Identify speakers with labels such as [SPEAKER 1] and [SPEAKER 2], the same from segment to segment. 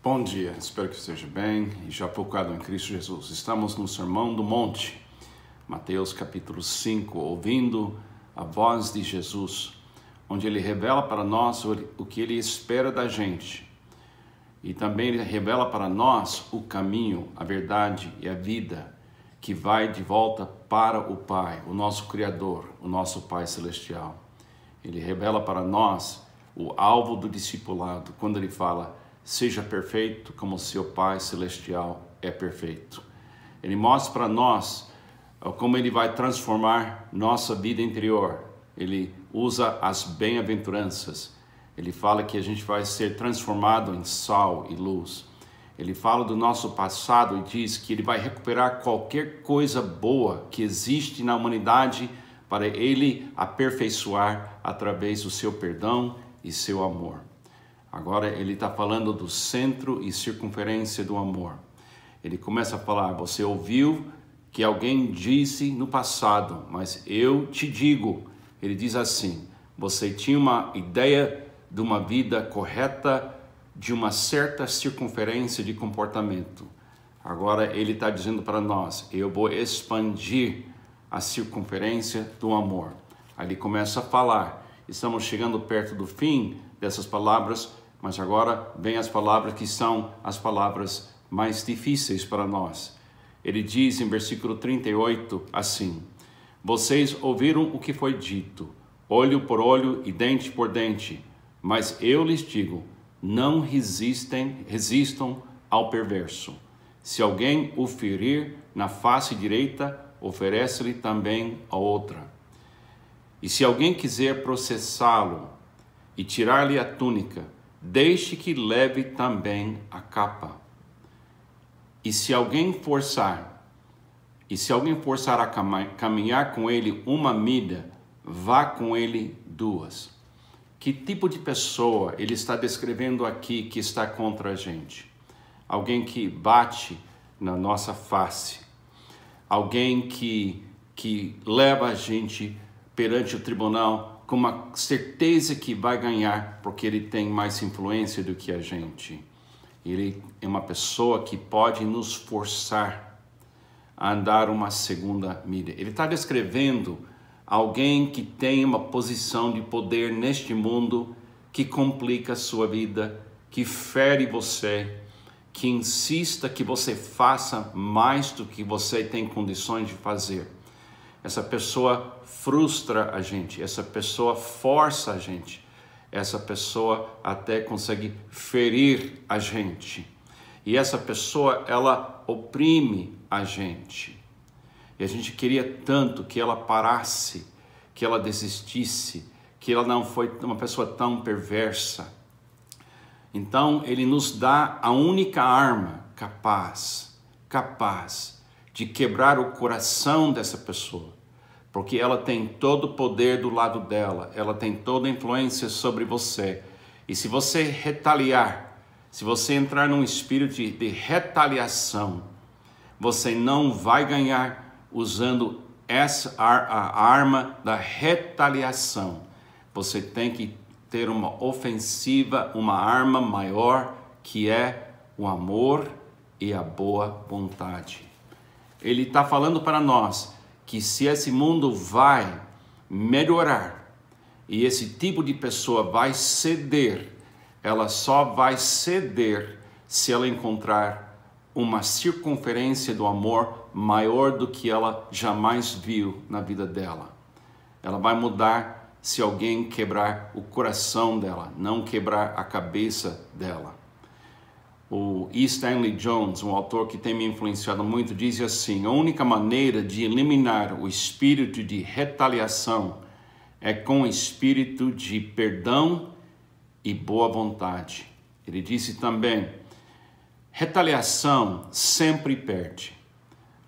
[SPEAKER 1] Bom dia, espero que esteja bem e já focado em Cristo Jesus. Estamos no Sermão do Monte, Mateus capítulo 5, ouvindo a voz de Jesus, onde ele revela para nós o que ele espera da gente e também ele revela para nós o caminho, a verdade e a vida que vai de volta para o Pai, o nosso Criador, o nosso Pai Celestial. Ele revela para nós o alvo do discipulado quando ele fala Seja perfeito como seu Pai Celestial é perfeito. Ele mostra para nós como ele vai transformar nossa vida interior. Ele usa as bem-aventuranças. Ele fala que a gente vai ser transformado em sal e luz. Ele fala do nosso passado e diz que ele vai recuperar qualquer coisa boa que existe na humanidade para ele aperfeiçoar através do seu perdão e seu amor. Agora ele está falando do centro e circunferência do amor. Ele começa a falar: Você ouviu que alguém disse no passado, mas eu te digo. Ele diz assim: Você tinha uma ideia de uma vida correta, de uma certa circunferência de comportamento. Agora ele está dizendo para nós: Eu vou expandir a circunferência do amor. Aí ele começa a falar. Estamos chegando perto do fim dessas palavras, mas agora vem as palavras que são as palavras mais difíceis para nós. Ele diz em versículo 38 assim: Vocês ouviram o que foi dito, olho por olho e dente por dente, mas eu lhes digo: não resistem, resistam ao perverso. Se alguém o ferir na face direita, oferece-lhe também a outra. E se alguém quiser processá-lo e tirar-lhe a túnica, deixe que leve também a capa. E se alguém forçar, e se alguém forçar a caminhar com ele uma milha, vá com ele duas. Que tipo de pessoa ele está descrevendo aqui que está contra a gente? Alguém que bate na nossa face, alguém que, que leva a gente perante o tribunal com uma certeza que vai ganhar, porque ele tem mais influência do que a gente. Ele é uma pessoa que pode nos forçar a andar uma segunda milha. Ele está descrevendo alguém que tem uma posição de poder neste mundo que complica a sua vida, que fere você, que insista que você faça mais do que você tem condições de fazer. Essa pessoa frustra a gente, essa pessoa força a gente, essa pessoa até consegue ferir a gente. E essa pessoa, ela oprime a gente. E a gente queria tanto que ela parasse, que ela desistisse, que ela não foi uma pessoa tão perversa. Então, ele nos dá a única arma capaz, capaz de quebrar o coração dessa pessoa, porque ela tem todo o poder do lado dela, ela tem toda a influência sobre você. E se você retaliar, se você entrar num espírito de, de retaliação, você não vai ganhar usando essa a arma da retaliação. Você tem que ter uma ofensiva, uma arma maior que é o amor e a boa vontade ele está falando para nós que se esse mundo vai melhorar e esse tipo de pessoa vai ceder, ela só vai ceder se ela encontrar uma circunferência do amor maior do que ela jamais viu na vida dela. Ela vai mudar se alguém quebrar o coração dela, não quebrar a cabeça dela. O E. Stanley Jones, um autor que tem me influenciado muito, diz assim: a única maneira de eliminar o espírito de retaliação é com o espírito de perdão e boa vontade. Ele disse também: retaliação sempre perde.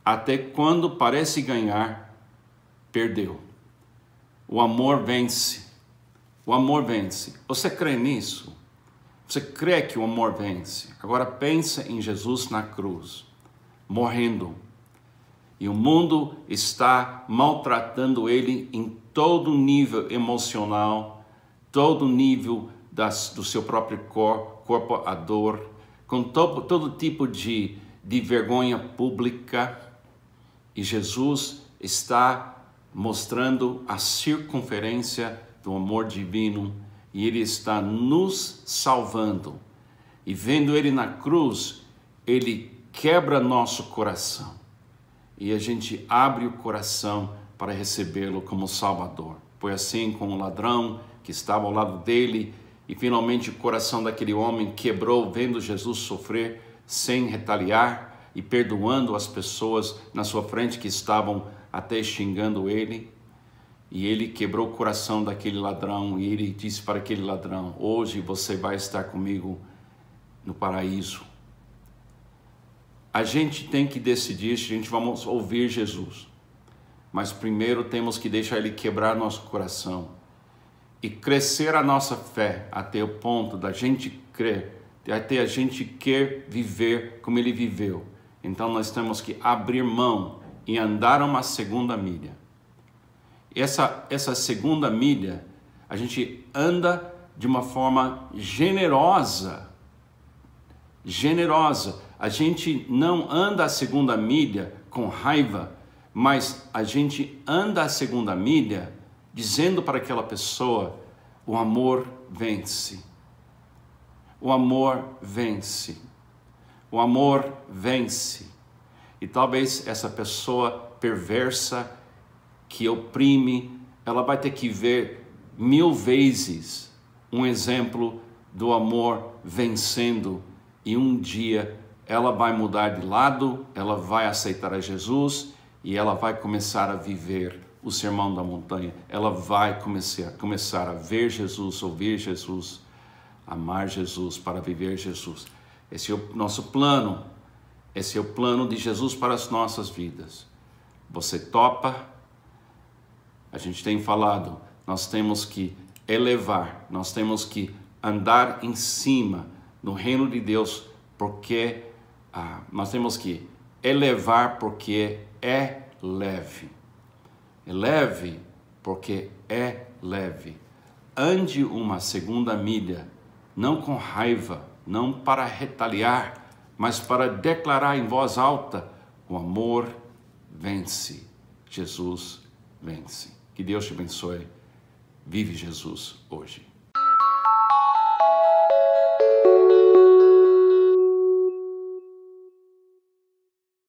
[SPEAKER 1] Até quando parece ganhar, perdeu. O amor vence. O amor vence. Você crê nisso? Você crê que o amor vence? Agora pensa em Jesus na cruz, morrendo. E o mundo está maltratando ele em todo nível emocional, todo nível das, do seu próprio corpo, corpo a dor, com todo todo tipo de, de vergonha pública. E Jesus está mostrando a circunferência do amor divino e Ele está nos salvando. E vendo Ele na cruz, Ele quebra nosso coração e a gente abre o coração para recebê-lo como Salvador. Foi assim com o ladrão que estava ao lado dele e finalmente o coração daquele homem quebrou vendo Jesus sofrer sem retaliar e perdoando as pessoas na sua frente que estavam até xingando ele. E ele quebrou o coração daquele ladrão e ele disse para aquele ladrão: Hoje você vai estar comigo no paraíso. A gente tem que decidir se a gente vamos ouvir Jesus, mas primeiro temos que deixar ele quebrar nosso coração e crescer a nossa fé até o ponto da gente crer, até a gente quer viver como ele viveu. Então nós temos que abrir mão e andar uma segunda milha essa, essa segunda milha, a gente anda de uma forma generosa. Generosa. A gente não anda a segunda milha com raiva, mas a gente anda a segunda milha dizendo para aquela pessoa: o amor vence. O amor vence. O amor vence. E talvez essa pessoa perversa, que oprime, ela vai ter que ver mil vezes um exemplo do amor vencendo e um dia ela vai mudar de lado, ela vai aceitar a Jesus e ela vai começar a viver o sermão da montanha. Ela vai começar, começar a ver Jesus, ouvir Jesus, amar Jesus para viver Jesus. Esse é o nosso plano. Esse é o plano de Jesus para as nossas vidas. Você topa? A gente tem falado, nós temos que elevar, nós temos que andar em cima no reino de Deus, porque ah, nós temos que elevar porque é leve. Eleve é porque é leve. Ande uma segunda milha, não com raiva, não para retaliar, mas para declarar em voz alta: o amor vence, Jesus vence. Que Deus te abençoe. Vive Jesus hoje.